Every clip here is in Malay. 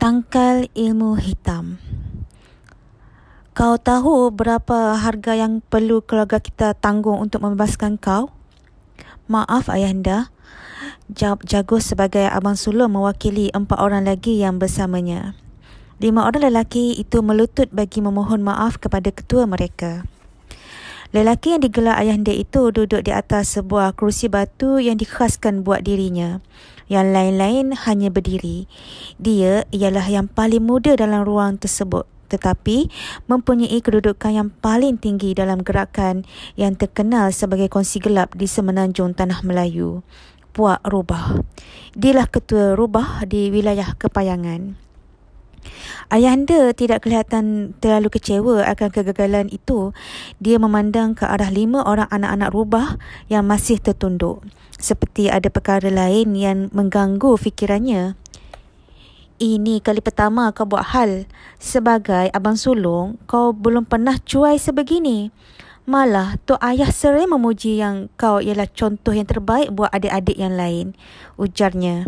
Tangkal ilmu hitam. Kau tahu berapa harga yang perlu keluarga kita tanggung untuk membebaskan kau? Maaf ayahanda. Jawab jago sebagai abang sulung mewakili empat orang lagi yang bersamanya. Lima orang lelaki itu melutut bagi memohon maaf kepada ketua mereka. Lelaki yang digelar ayah ayahnya itu duduk di atas sebuah kerusi batu yang dikhaskan buat dirinya. Yang lain-lain hanya berdiri. Dia ialah yang paling muda dalam ruang tersebut tetapi mempunyai kedudukan yang paling tinggi dalam gerakan yang terkenal sebagai kongsi gelap di semenanjung tanah Melayu. Puak Rubah. Dialah ketua Rubah di wilayah Kepayangan. Ayah anda tidak kelihatan terlalu kecewa akan kegagalan itu. Dia memandang ke arah lima orang anak-anak rubah yang masih tertunduk. Seperti ada perkara lain yang mengganggu fikirannya. Ini kali pertama kau buat hal. Sebagai abang sulung, kau belum pernah cuai sebegini. Malah, tu ayah sering memuji yang kau ialah contoh yang terbaik buat adik-adik yang lain. Ujarnya.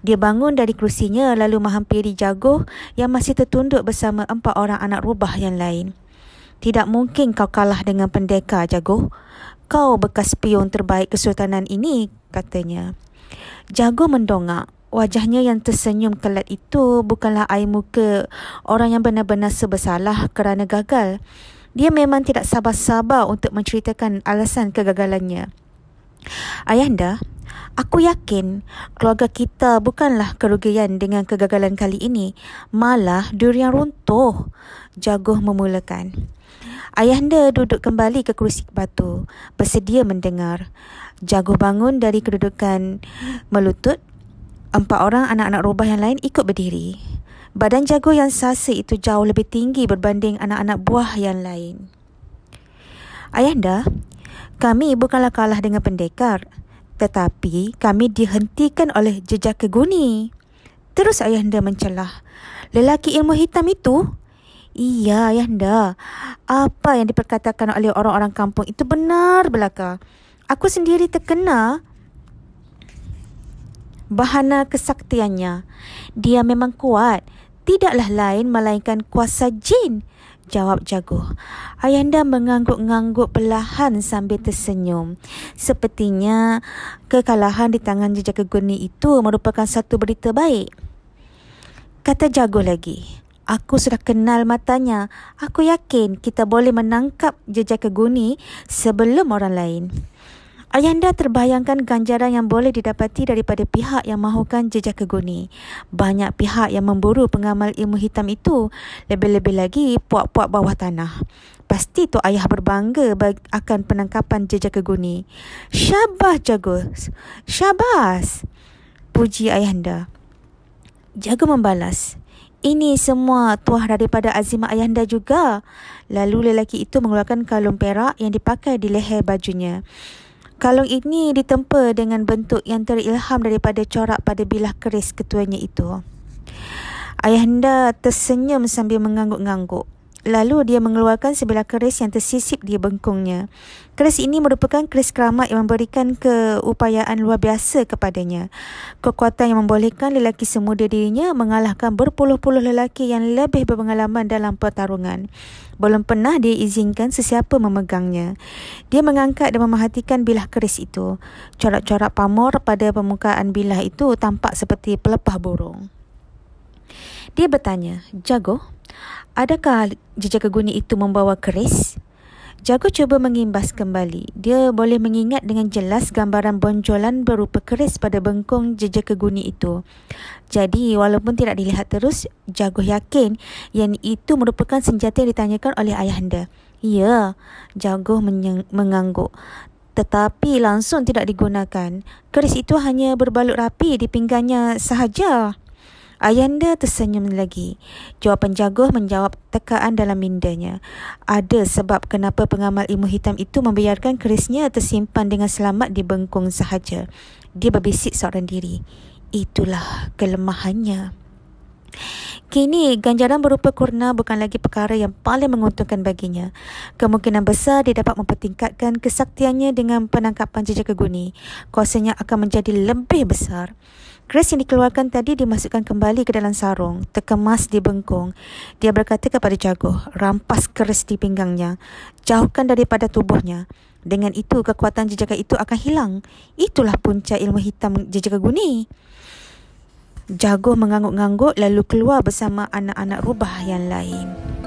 Dia bangun dari kerusinya lalu menghampiri Jagoh yang masih tertunduk bersama empat orang anak rubah yang lain. Tidak mungkin kau kalah dengan pendekar, Jagoh. Kau bekas pion terbaik kesultanan ini, katanya. Jagoh mendongak. Wajahnya yang tersenyum kelat itu bukanlah air muka orang yang benar-benar sebesalah kerana gagal. Dia memang tidak sabar-sabar untuk menceritakan alasan kegagalannya. Ayanda, Aku yakin keluarga kita bukanlah kerugian dengan kegagalan kali ini. Malah durian runtuh. Jaguh memulakan. Ayahanda duduk kembali ke kerusi batu. Bersedia mendengar. Jaguh bangun dari kedudukan melutut. Empat orang anak-anak rubah yang lain ikut berdiri. Badan jaguh yang sasa itu jauh lebih tinggi berbanding anak-anak buah yang lain. Ayahanda, kami bukanlah kalah dengan pendekar, tetapi kami dihentikan oleh jejak keguni. Terus ayah anda mencelah. Lelaki ilmu hitam itu? Iya ayah anda. Apa yang diperkatakan oleh orang-orang kampung itu benar belaka. Aku sendiri terkena bahana kesaktiannya. Dia memang kuat. Tidaklah lain melainkan kuasa jin jawab jago. Ayanda mengangguk-ngangguk perlahan sambil tersenyum. Sepertinya kekalahan di tangan jejak guni itu merupakan satu berita baik. Kata jago lagi. Aku sudah kenal matanya. Aku yakin kita boleh menangkap jejak guni sebelum orang lain. Ayanda terbayangkan ganjaran yang boleh didapati daripada pihak yang mahukan jejak keguni. Banyak pihak yang memburu pengamal ilmu hitam itu, lebih-lebih lagi puak-puak bawah tanah. Pasti Tok Ayah berbangga akan penangkapan jejak keguni. Syabas, Jagus. Syabas. Puji Ayanda. Jago membalas. Ini semua tuah daripada azimah Ayanda juga. Lalu lelaki itu mengeluarkan kalung perak yang dipakai di leher bajunya. Kalung ini ditempa dengan bentuk yang terilham daripada corak pada bilah keris ketuanya itu. Ayahanda tersenyum sambil mengangguk-angguk. Lalu dia mengeluarkan sebilah keris yang tersisip di bengkungnya. Keris ini merupakan keris keramat yang memberikan keupayaan luar biasa kepadanya. Kekuatan yang membolehkan lelaki semuda dirinya mengalahkan berpuluh-puluh lelaki yang lebih berpengalaman dalam pertarungan. Belum pernah dia izinkan sesiapa memegangnya. Dia mengangkat dan memerhatikan bilah keris itu. Corak-corak pamor pada permukaan bilah itu tampak seperti pelepah burung. Dia bertanya, Jago, Adakah jejak keguni itu membawa keris? Jago cuba mengimbas kembali. Dia boleh mengingat dengan jelas gambaran bonjolan berupa keris pada bengkong jejak keguni itu. Jadi, walaupun tidak dilihat terus, Jago yakin yang itu merupakan senjata yang ditanyakan oleh ayahanda. Ya, Jago mengangguk. Tetapi langsung tidak digunakan. Keris itu hanya berbalut rapi di pinggannya sahaja. Ayanda tersenyum lagi. Jawapan Jagoh menjawab tekaan dalam mindanya. Ada sebab kenapa pengamal ilmu hitam itu membiarkan kerisnya tersimpan dengan selamat di bengkung sahaja. Dia berbisik seorang diri. Itulah kelemahannya. Kini, ganjaran berupa kurna bukan lagi perkara yang paling menguntungkan baginya. Kemungkinan besar dia dapat mempertingkatkan kesaktiannya dengan penangkapan jejak keguni. Kuasanya akan menjadi lebih besar. Keris yang dikeluarkan tadi dimasukkan kembali ke dalam sarung, terkemas di bengkung. Dia berkata kepada jaguh, rampas keris di pinggangnya, jauhkan daripada tubuhnya. Dengan itu, kekuatan jejaka itu akan hilang. Itulah punca ilmu hitam jejaka guni. Jagoh mengangguk-angguk lalu keluar bersama anak-anak rubah yang lain.